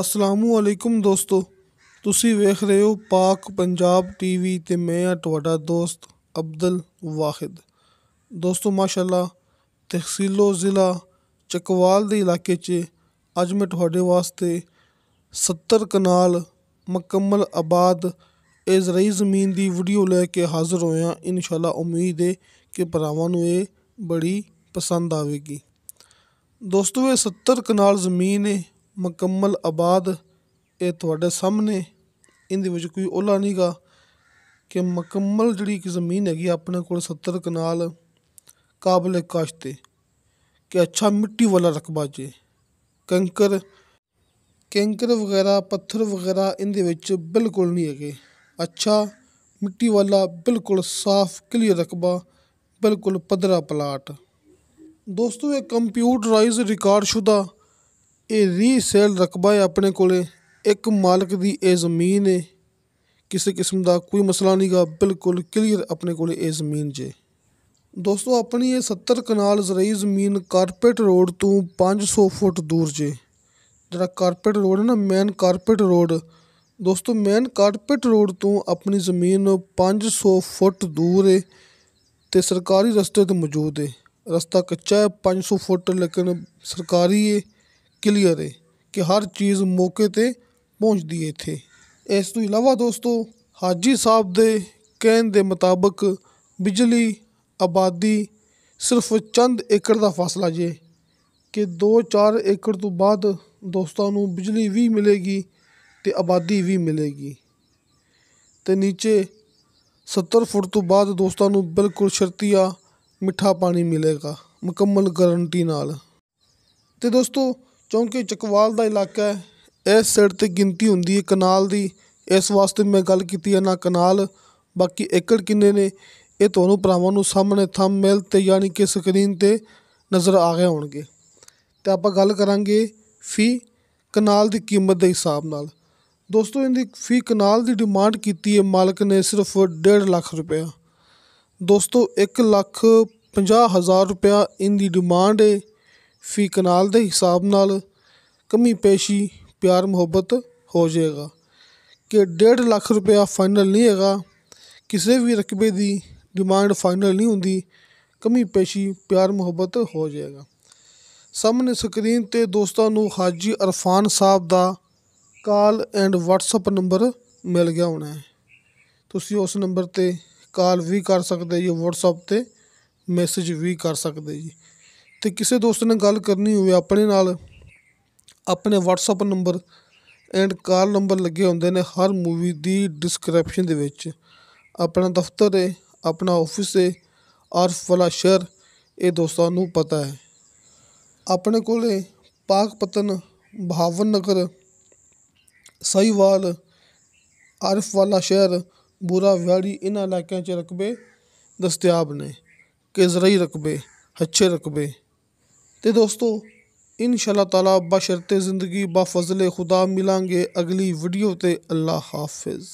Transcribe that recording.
ਅਸਲਾਮੁ ਅਲੈਕੁਮ ਦੋਸਤੋ ਤੁਸੀਂ ਵੇਖ ਰਹੇ ਹੋ ਪਾਕ ਪੰਜਾਬ ਟੀਵੀ ਤੇ ਮੈਂ ਆ ਤੁਹਾਡਾ ਦੋਸਤ ਅਬਦੁਲ ਵਾਹਿਦ ਦੋਸਤੋ ਮਾਸ਼ਾਅੱਲਾ ਤਹਿਸੀਲੋ ਜ਼ਿਲ੍ਹਾ ਚਕਵਾਲ ਦੇ ਇਲਾਕੇ 'ਚ ਅੱਜ ਮੈਂ ਤੁਹਾਡੇ ਵਾਸਤੇ 70 ਕਨਾਲ ਮੁਕੰਮਲ ਆਬਾਦ ਇਜ਼ਰਾਈ ਜ਼ਮੀਨ ਦੀ ਵੀਡੀਓ ਲੈ ਕੇ ਹਾਜ਼ਰ ਹੋਇਆ ਇਨਸ਼ਾਅੱਲਾ ਉਮੀਦ ਹੈ ਕਿ ਭਰਾਵਾਂ ਨੂੰ ਇਹ ਬੜੀ ਪਸੰਦ ਆਵੇਗੀ ਦੋਸਤੋ ਇਹ 70 ਕਨਾਲ ਜ਼ਮੀਨ ਹੈ ਮੁਕੰਮਲ ਆਬਾਦ ਇਹ ਤੁਹਾਡੇ ਸਾਹਮਣੇ ਇਹਦੇ ਵਿੱਚ ਕੋਈ ਓਲਾ ਨਹੀਂਗਾ ਕਿ ਮੁਕੰਮਲ ਜਿਹੜੀ ਕਿ ਜ਼ਮੀਨ ਹੈਗੀ ਆਪਣੇ ਕੋਲ 70 ਕਨਾਲ ਕਾਬਲ ਕਾਸ਼ਤੇ ਕਿ ਅੱਛਾ ਮਿੱਟੀ ਵਾਲਾ ਰਕਬਾ ਜੇ ਕੰਕਰ ਕੈਂਕਰ ਵਗੈਰਾ ਪੱਥਰ ਵਗੈਰਾ ਇਹਦੇ ਵਿੱਚ ਬਿਲਕੁਲ ਨਹੀਂ ਹੈਗੇ ਅੱਛਾ ਮਿੱਟੀ ਵਾਲਾ ਬਿਲਕੁਲ ਸਾਫ਼ ਕਲੀਅਰ ਰਕਬਾ ਬਿਲਕੁਲ ਪਦਰਾ ਪਲਾਟ ਦੋਸਤੋ ਇਹ ਕੰਪਿਊਟਰਾਈਜ਼ ਰਿਕਾਰਡ ਸ਼ੁਦਾ ਇਹ ਰੀਸੇਲ ਰਕਬਾ ਹੈ ਆਪਣੇ ਕੋਲੇ ਇੱਕ ਮਾਲਕ ਦੀ ਇਹ ਜ਼ਮੀਨ ਹੈ ਕਿਸੇ ਕਿਸਮ ਦਾ ਕੋਈ ਮਸਲਾ ਨਹੀਂਗਾ ਬਿਲਕੁਲ ਕਲੀਅਰ ਆਪਣੇ ਕੋਲੇ ਇਹ ਜ਼ਮੀਨ ਜੇ ਦੋਸਤੋ ਆਪਣੀ ਇਹ 70 ਕਨਾਲ ਜ਼ਰਈ ਜ਼ਮੀਨ ਕਾਰਪੇਟ ਰੋਡ ਤੋਂ 500 ਫੁੱਟ ਦੂਰ ਜੇ ਜਿਹੜਾ ਕਾਰਪੇਟ ਰੋਡ ਹੈ ਨਾ ਮੇਨ ਕਾਰਪੇਟ ਰੋਡ ਦੋਸਤੋ ਮੇਨ ਕਾਰਪੇਟ ਰੋਡ ਤੋਂ ਆਪਣੀ ਜ਼ਮੀਨ 500 ਫੁੱਟ ਦੂਰ ਹੈ ਤੇ ਸਰਕਾਰੀ ਰਸਤੇ ਤੇ ਮੌਜੂਦ ਹੈ ਰਸਤਾ ਕੱਚਾ ਹੈ 500 ਫੁੱਟ ਲੇਕਿਨ ਸਰਕਾਰੀ ਹੈ ਕਲੀਅਰ ਹੈ ਕਿ ਹਰ ਚੀਜ਼ ਮੌਕੇ ਤੇ ਪਹੁੰਚਦੀ ਹੈ ਇੱਥੇ ਇਸ ਤੋਂ ਇਲਾਵਾ ਦੋਸਤੋ ਹਾਜੀ ਸਾਹਿਬ ਦੇ ਕਹਿਣ ਦੇ ਮੁਤਾਬਕ ਬਿਜਲੀ ਆਬਾਦੀ ਸਿਰਫ ਚੰਦ ਏਕੜ ਦਾ ਫਾਸਲਾ ਜੇ ਕਿ 2-4 ਏਕੜ ਤੋਂ ਬਾਅਦ ਦੋਸਤਾਂ ਨੂੰ ਬਿਜਲੀ ਵੀ ਮਿਲੇਗੀ ਤੇ ਆਬਾਦੀ ਵੀ ਮਿਲੇਗੀ ਤੇ ਨੀਚੇ 70 ਫੁੱਟ ਤੋਂ ਬਾਅਦ ਦੋਸਤਾਂ ਨੂੰ ਬਿਲਕੁਲ ਸ਼ਰਤੀਆ ਮਿੱਠਾ ਪਾਣੀ ਮਿਲੇਗਾ ਮੁਕੰਮਲ ਗਾਰੰਟੀ ਨਾਲ ਤੇ ਦੋਸਤੋ ਕਿਉਂਕਿ ਚਕਵਾਲ ਦਾ ਇਲਾਕਾ ਹੈ ਇਸ ਸਿਰ ਤੇ ਗਿਣਤੀ ਹੁੰਦੀ ਹੈ ਕਨਾਲ ਦੀ ਇਸ ਵਾਸਤੇ ਮੈਂ ਗੱਲ ਕੀਤੀ ਹੈ ਨਾ ਕਨਾਲ ਬਾਕੀ ਏਕੜ ਕਿੰਨੇ ਨੇ ਇਹ ਤੁਹਾਨੂੰ ਭਰਾਵਾਂ ਨੂੰ ਸਾਹਮਣੇ ਥੰਬਨੇਲ ਤੇ ਯਾਨੀ ਕਿ ਸਕਰੀਨ ਤੇ ਨਜ਼ਰ ਆ ਗਏ ਹੋਣਗੇ ਤੇ ਆਪਾਂ ਗੱਲ ਕਰਾਂਗੇ ਫੀ ਕਨਾਲ ਦੀ ਕੀਮਤ ਦੇ ਹਿਸਾਬ ਨਾਲ ਦੋਸਤੋ ਇਹਦੀ ਫੀ ਕਨਾਲ ਦੀ ਡਿਮਾਂਡ ਕੀਤੀ ਹੈ ਮਾਲਕ ਨੇ ਸਿਰਫ 1.5 ਲੱਖ ਰੁਪਇਆ ਦੋਸਤੋ 1 ਲੱਖ 50 ਹਜ਼ਾਰ ਰੁਪਇਆ ਇਹਦੀ ਡਿਮਾਂਡ ਹੈ ਫੀ ਕਨਾਲ ਦੇ ਹਿਸਾਬ ਨਾਲ ਕਮੀ ਪੇਸ਼ੀ ਪਿਆਰ ਮੁਹੱਬਤ ਹੋ ਜਾਏਗਾ ਕਿ 1.5 ਲੱਖ ਰੁਪਇਆ ਫਾਈਨਲ ਨਹੀਂ ਹੈਗਾ ਕਿਸੇ ਵੀ ਰਕਬੇ ਦੀ ਡਿਮਾਂਡ ਫਾਈਨਲ ਨਹੀਂ ਹੁੰਦੀ ਕਮੀ ਪੇਸ਼ੀ ਪਿਆਰ ਮੁਹੱਬਤ ਹੋ ਜਾਏਗਾ ਸਾਹਮਣੇ ਸਕਰੀਨ ਤੇ ਦੋਸਤਾਂ ਨੂੰ ਹਾਜੀ ਅਰਫਾਨ ਸਾਹਿਬ ਦਾ ਕਾਲ ਐਂਡ ਵਟਸਐਪ ਨੰਬਰ ਮਿਲ ਗਿਆ ਹੋਣਾ ਹੈ ਤੁਸੀਂ ਉਸ ਨੰਬਰ ਤੇ ਕਾਲ ਵੀ ਕਰ ਸਕਦੇ ਜੀ ਵਟਸਐਪ ਤੇ ਮੈਸੇਜ ਵੀ ਕਰ ਸਕਦੇ ਜੀ ਤੇ ਕਿਸੇ ਦੋਸਤ ਨੇ ਗੱਲ ਕਰਨੀ ਹੋਵੇ ਆਪਣੇ ਨਾਲ ਆਪਣੇ WhatsApp number and call number ਲੱਗੇ ਹੁੰਦੇ ਨੇ ਹਰ ਮੂਵੀ ਦੀ ਡਿਸਕ੍ਰਿਪਸ਼ਨ ਦੇ ਵਿੱਚ ਆਪਣਾ ਦਫ਼ਤਰ ਹੈ ਆਪਣਾ ਆਫਿਸ ਹੈ ਔਰ ਵਾਲਾ ਸ਼ਹਿਰ ਇਹ ਦੋਸਤਾਂ ਨੂੰ ਪਤਾ ਹੈ ਆਪਣੇ ਕੋਲੇ ਪਾਕਪਤਨ ਭਾਵਨ ਨਗਰ ਸਹੀਵਾਲ ਆਰਫ ਵਾਲਾ ਸ਼ਹਿਰ ਬੁਰਾ ਵਿਆੜੀ ਇਹਨਾਂ ਇਲਾਕਿਆਂ 'ਚ ਰਕਬੇ ਦਸਤਿਆਬ ਨੇ ਕਿ ਜ਼ਰਈ ਰਕਬੇ ਅੱਛੇ ਰਕਬੇ ਤੇ ਦੋਸਤੋ ਇਨਸ਼ਾਅੱਲਾ ਤਾਲਾ ਬਸ਼ਰਤੇ ਜ਼ਿੰਦਗੀ ਬਾ ਫਜ਼ਲ ਖੁਦਾ ਮਿਲਾਂਗੇ ਅਗਲੀ ਵੀਡੀਓ ਤੇ ਅੱਲਾ ਹਾਫਿਜ਼